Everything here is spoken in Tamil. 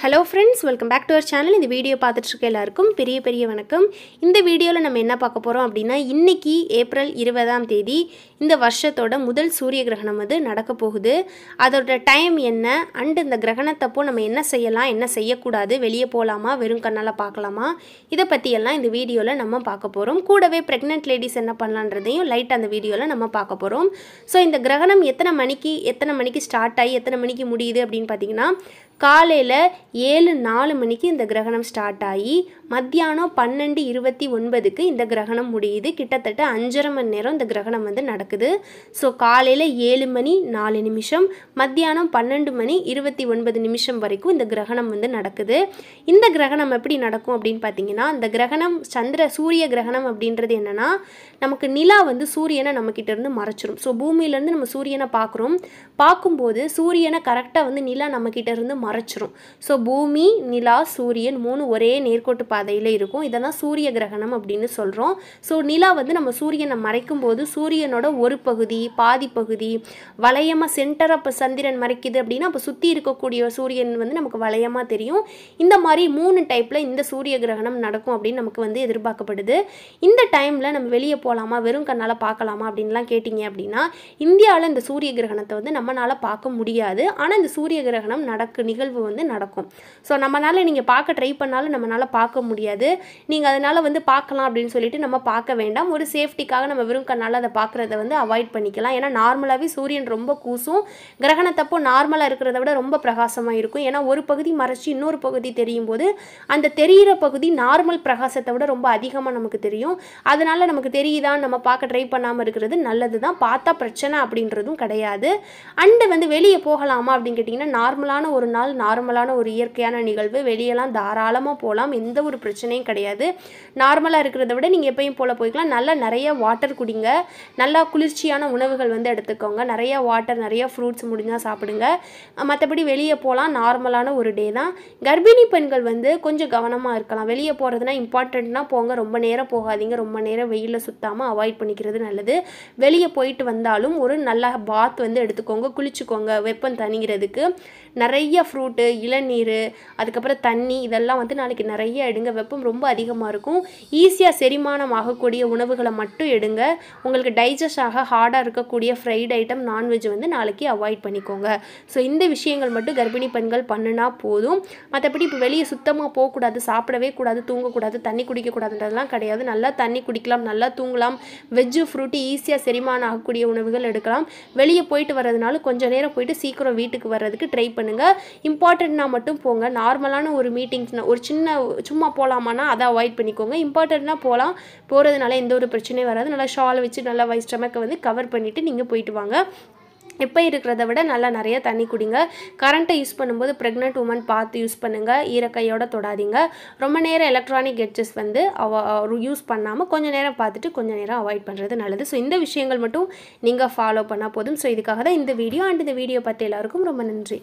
hello friends welcome back to our channel இந்த வீடியோ பார்த்துட்ருக்க எல்லாருக்கும் பெரிய பெரிய வணக்கம் இந்த வீடியோவில் நம்ம என்ன பார்க்க போகிறோம் அப்படின்னா இன்றைக்கி ஏப்ரல் இருபதாம் தேதி இந்த வருஷத்தோட முதல் சூரிய கிரகணம் வந்து நடக்க போகுது அதோட டைம் என்ன அண்டு இந்த கிரகணத்தப்போ நம்ம என்ன செய்யலாம் என்ன செய்யக்கூடாது வெளியே போகலாமா வெறும் கண்ணால் பார்க்கலாமா இதை பற்றியெல்லாம் இந்த வீடியோவில் நம்ம பார்க்க போகிறோம் கூடவே ப்ரெக்னென்ட் லேடிஸ் என்ன பண்ணலான்றதையும் லைட் அந்த வீடியோவில் நம்ம பார்க்க போகிறோம் ஸோ இந்த கிரகணம் எத்தனை மணிக்கு எத்தனை மணிக்கு ஸ்டார்ட் ஆகி எத்தனை மணிக்கு முடியுது அப்படின்னு பார்த்தீங்கன்னா காலையில் ஏழு நாலு மணிக்கு இந்த கிரகணம் ஸ்டார்ட் ஆகி மத்தியானம் பன்னெண்டு இருபத்தி ஒன்பதுக்கு இந்த கிரகணம் முடியுது கிட்டத்தட்ட அஞ்சரை மணி நேரம் இந்த கிரகணம் வந்து நடக்குது ஸோ காலையில் ஏழு மணி நாலு நிமிஷம் மத்தியானம் பன்னெண்டு மணி இருபத்தி ஒன்பது நிமிஷம் வரைக்கும் இந்த கிரகணம் வந்து நடக்குது இந்த கிரகணம் எப்படி நடக்கும் அப்படின்னு பார்த்தீங்கன்னா இந்த கிரகணம் சந்திர சூரிய கிரகணம் அப்படின்றது என்னென்னா நமக்கு நிலா வந்து சூரியனை நம்மக்கிட்ட இருந்து மறைச்சிரும் ஸோ பூமியிலேருந்து நம்ம சூரியனை பார்க்குறோம் பார்க்கும்போது சூரியனை கரெக்டாக வந்து நிலா நம்மக்கிட்ட இருந்து மறைச்சிரும் ஸோ பூமி நிலா சூரியன் மூணு ஒரே நேர்கோட்டு பாதையில் இருக்கும் இதை தான் சூரிய கிரகணம் அப்படின்னு சொல்கிறோம் ஸோ நிலா வந்து நம்ம சூரியனை மறைக்கும் போது சூரியனோட ஒரு பகுதி பாதி பகுதி வளையமாக சென்டர் அப்போ சந்திரன் மறைக்குது அப்படின்னா அப்போ சுற்றி இருக்கக்கூடிய சூரியன் வந்து நமக்கு வளையமாக தெரியும் இந்த மாதிரி மூணு டைப்பில் இந்த சூரிய கிரகணம் நடக்கும் அப்படின்னு நமக்கு வந்து எதிர்பார்க்கப்படுது இந்த டைமில் நம்ம வெளியே போகலாமா வெறும் கண்ணால் பார்க்கலாமா அப்படின்லாம் கேட்டிங்க அப்படின்னா இந்தியாவில் இந்த சூரிய கிரகணத்தை வந்து நம்மளால் பார்க்க முடியாது ஆனால் இந்த சூரிய கிரகணம் நடக்கு நிகழ்வு வந்து நடக்கும் ஸோ நம்மளால் நீங்கள் பார்க்க ட்ரை பண்ணாலும் நம்மளால் பார்க்க முடியாது நீங்கள் அதனால் வந்து பார்க்கலாம் அப்படின்னு சொல்லிட்டு நம்ம பார்க்க வேண்டாம் ஒரு சேஃப்டிக்காக நம்ம வெறும் கண்ணால் அதை பார்க்குறத வந்து அவாய்ட் பண்ணிக்கலாம் ஏன்னா நார்மலாகவே சூரியன் ரொம்ப கூசும் கிரகணத்தப்போ நார்மலாக இருக்கிறத விட ரொம்ப பிரகாசமாக இருக்கும் ஏன்னா ஒரு பகுதி மறைச்சி இன்னொரு பகுதி தெரியும் போது அந்த தெரிகிற பகுதி நார்மல் பிரகாசத்தை விட ரொம்ப அதிகமாக நமக்கு தெரியும் அதனால் நமக்கு தெரியுதான் நம்ம பார்க்க ட்ரை பண்ணாமல் இருக்கிறது நல்லது தான் பார்த்தா பிரச்சனை அப்படின்றதும் கிடையாது அண்டு வந்து வெளியே போகலாமா அப்படின்னு கேட்டிங்கன்னா நார்மலான ஒரு நாள் நாள் நார்மலான ஒரு இயற்கையான நிகழ்வு வெளியெல்லாம் தாராளமாக போகலாம் எந்த ஒரு பிரச்சனையும் கிடையாது நார்மலாக இருக்கிறத விட நீங்கள் எப்பயும் போல் போய்க்கலாம் நல்லா நிறைய வாட்டர் குடிங்க நல்லா குளிர்ச்சியான உணவுகள் வந்து எடுத்துக்கோங்க நிறைய வாட்டர் நிறைய ஃப்ரூட்ஸ் முடிஞ்சால் சாப்பிடுங்க மற்றபடி வெளியே போகலாம் நார்மலான ஒரு டே தான் கர்ப்பிணி பெண்கள் வந்து கொஞ்சம் கவனமாக இருக்கலாம் வெளியே போகிறதுனா இம்பார்ட்டண்ட்னா போங்க ரொம்ப நேரம் போகாதீங்க ரொம்ப நேரம் வெயிலில் சுத்தாமல் அவாய்ட் பண்ணிக்கிறது நல்லது வெளியே போயிட்டு வந்தாலும் ஒரு நல்ல பாத் வந்து எடுத்துக்கோங்க குளிச்சுக்கோங்க வெப்பம் தணிகிறதுக்கு நிறைய ஃப்ரூட்டு இளநீர் அதுக்கப்புறம் தண்ணி இதெல்லாம் வந்து நாளைக்கு நிறைய எடுங்க வெப்பம் ரொம்ப அதிகமாக இருக்கும் ஈஸியாக செரிமானம் ஆகக்கூடிய உணவுகளை மட்டும் எடுங்க உங்களுக்கு டைஜஸ்ட் ஆக ஹார்டாக இருக்கக்கூடிய ஃப்ரைட் ஐட்டம் நான்வெஜ் வந்து நாளைக்கு அவாய்ட் பண்ணிக்கோங்க ஸோ இந்த விஷயங்கள் மட்டும் கர்ப்பிணி பெண்கள் பண்ணுனா போதும் மற்றபடி இப்போ வெளியே சுத்தமாக போகக்கூடாது சாப்பிடவே கூடாது தூங்கக்கூடாது தண்ணி குடிக்கக்கூடாதுன்றதுலாம் கிடையாது நல்லா தண்ணி குடிக்கலாம் நல்லா தூங்கலாம் வெஜ்ஜு ஃப்ரூட்டு ஈஸியாக செரிமானம் ஆகக்கூடிய உணவுகள் எடுக்கலாம் வெளியே போயிட்டு வர்றதுனால கொஞ்சம் நேரம் போயிட்டு சீக்கிரம் வீட்டுக்கு வர்றதுக்கு ட்ரை பண்ணுங்கள் இம்பார்ட்டண்ட்னா மட்டும் போங்க நார்மலான ஒரு மீட்டிங்ஸ்னால் ஒரு சின்ன சும்மா போகலாமான்னா அதை அவாய்ட் பண்ணிக்கோங்க இம்பார்ட்டண்ட்னா போகலாம் போகிறதுனால எந்த ஒரு பிரச்சனையும் வராது நல்லா ஷால் வச்சு நல்லா வயசு ஸ்டமக்கை வந்து கவர் பண்ணிவிட்டு நீங்கள் போயிட்டு வாங்க எப்போ இருக்கிறத விட நல்லா நிறைய தண்ணி குடிங்க கரண்ட்டை யூஸ் பண்ணும்போது ப்ரெக்னென்ட் உமன் பார்த்து யூஸ் பண்ணுங்கள் ஈரக்கையோட தொடாதீங்க ரொம்ப நேரம் எலக்ட்ரானிக் கெட்ஜஸ் வந்து யூஸ் பண்ணாமல் கொஞ்சம் நேரம் பார்த்துட்டு கொஞ்சம் நேரம் அவாய்ட் பண்ணுறது நல்லது ஸோ இந்த விஷயங்கள் மட்டும் நீங்கள் ஃபாலோ பண்ணால் போதும் ஸோ இதுக்காக தான் இந்த வீடியோ அண்ட் இந்த வீடியோ பார்த்து எல்லாருக்கும் ரொம்ப நன்றி